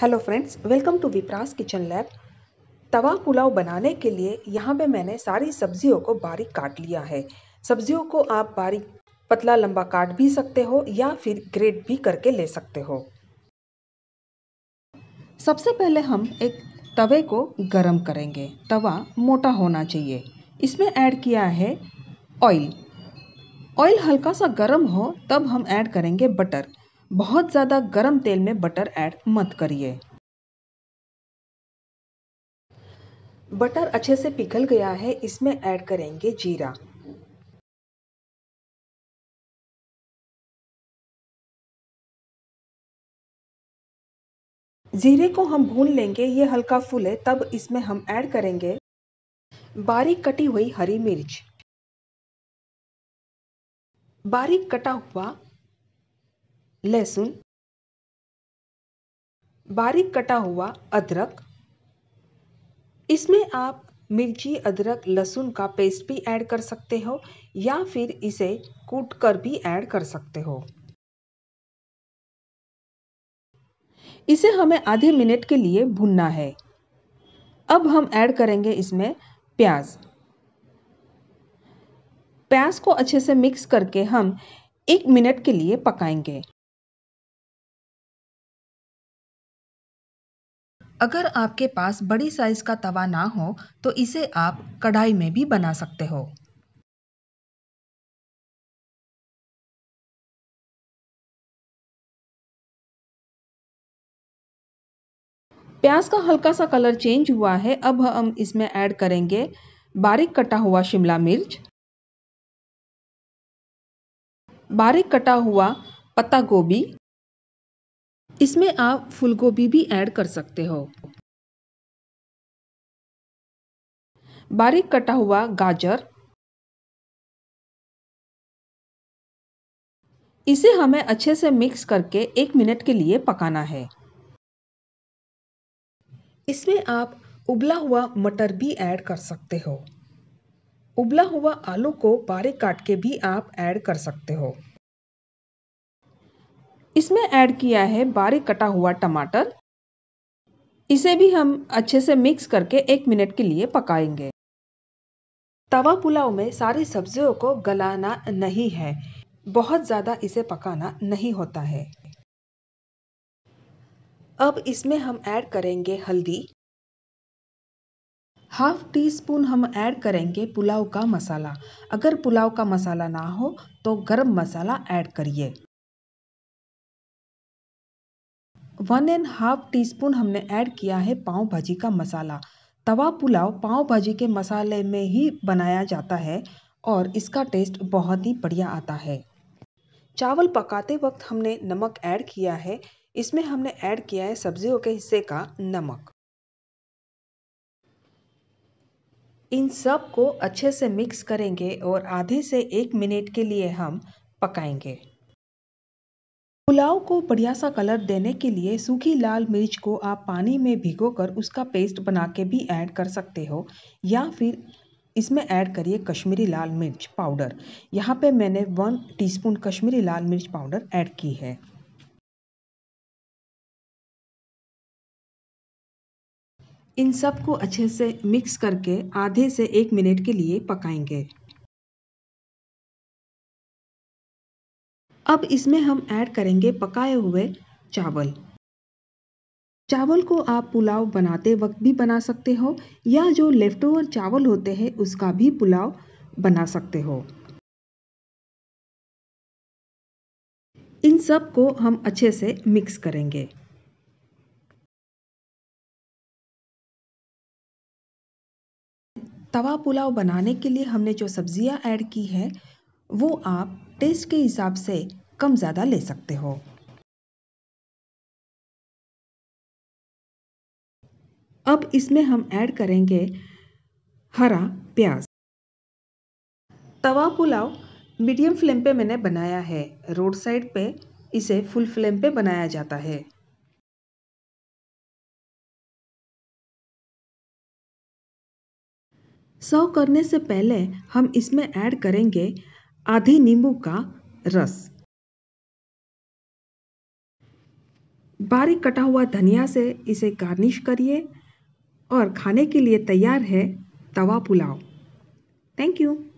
hello friends welcome to Vipras kitchen lab तवा पुलाव बनाने के लिए यहाँ पे मैंने सारी सब्जियों को बारीक काट लिया है सब्जियों को आप बारीक पतला लंबा काट भी सकते हो या फिर ग्रेट भी करके ले सकते हो सबसे पहले हम एक तवे को गरम करेंगे तवा मोटा होना चाहिए इसमें ऐड किया है ऑयल ऑयल हल्का सा गर्म हो तब हम ऐड करेंगे बटर बहुत ज़्यादा गर्म तेल में बटर ऐड मत करिए बटर अच्छे से पिघल गया है इसमें ऐड करेंगे जीरा जीरे को हम भून लेंगे ये हल्का फूले तब इसमें हम ऐड करेंगे बारीक कटी हुई हरी मिर्च बारीक कटा हुआ लहसुन बारीक कटा हुआ अदरक इसमें आप मिर्ची अदरक लहसुन का पेस्ट भी ऐड कर सकते हो या फिर इसे कूट कर भी ऐड कर सकते हो इसे हमें आधे मिनट के लिए भुनना है अब हम ऐड करेंगे इसमें प्याज प्याज को अच्छे से मिक्स करके हम एक मिनट के लिए पकाएंगे अगर आपके पास बड़ी साइज़ का तवा ना हो तो इसे आप कढ़ाई में भी बना सकते हो प्याज का हल्का सा कलर चेंज हुआ है अब हम इसमें ऐड करेंगे बारीक कटा हुआ शिमला मिर्च बारीक कटा हुआ पत्ता गोभी इसमें आप फूलगोभी भी ऐड कर सकते हो बारीक कटा हुआ गाजर इसे हमें अच्छे से मिक्स करके एक मिनट के लिए पकाना है इसमें आप उबला हुआ मटर भी ऐड कर सकते हो उबला हुआ आलू को बारीक काट के भी आप ऐड कर सकते हो इसमें ऐड किया है बारीक कटा हुआ टमाटर इसे भी हम अच्छे से मिक्स करके एक मिनट के लिए पकाएंगे तवा पुलाव में सारी सब्जियों को गलाना नहीं है बहुत ज़्यादा इसे पकाना नहीं होता है अब इसमें हम ऐड करेंगे हल्दी हाफ टी स्पून हम ऐड करेंगे पुलाव का मसाला अगर पुलाव का मसाला ना हो तो गरम मसाला ऐड करिए one and half teaspoon हमने ऐड किया है पाव भाजी का मसाला तवा पुलाव पाव भाजी के मसाले में ही बनाया जाता है और इसका टेस्ट बहुत ही बढ़िया आता है चावल पकाते वक्त हमने नमक ऐड किया है इसमें हमने ऐड किया है सब्जियों के हिस्से का नमक इन सब को अच्छे से मिक्स करेंगे और आधे से एक मिनट के लिए हम पकाएंगे पुलाव को बढ़िया सा कलर देने के लिए सूखी लाल मिर्च को आप पानी में भिगोकर उसका पेस्ट बना के भी ऐड कर सकते हो या फिर इसमें ऐड करिए कश्मीरी लाल मिर्च पाउडर यहाँ पे मैंने वन टीस्पून कश्मीरी लाल मिर्च पाउडर ऐड की है इन सब को अच्छे से मिक्स करके आधे से एक मिनट के लिए पकाएंगे अब इसमें हम ऐड करेंगे पकाए हुए चावल चावल को आप पुलाव बनाते वक्त भी बना सकते हो या जो लेफ्ट ओवर चावल होते हैं उसका भी पुलाव बना सकते हो इन सब को हम अच्छे से मिक्स करेंगे तवा पुलाव बनाने के लिए हमने जो सब्जियां ऐड की हैं वो आप टेस्ट के हिसाब से कम ज़्यादा ले सकते हो अब इसमें हम ऐड करेंगे हरा प्याज तवा पुलाव मीडियम फ्लेम पे मैंने बनाया है रोड साइड पे इसे फुल फ्लेम पे बनाया जाता है सर्व करने से पहले हम इसमें ऐड करेंगे आधे नींबू का रस बारीक कटा हुआ धनिया से इसे गार्निश करिए और खाने के लिए तैयार है तवा पुलाव थैंक यू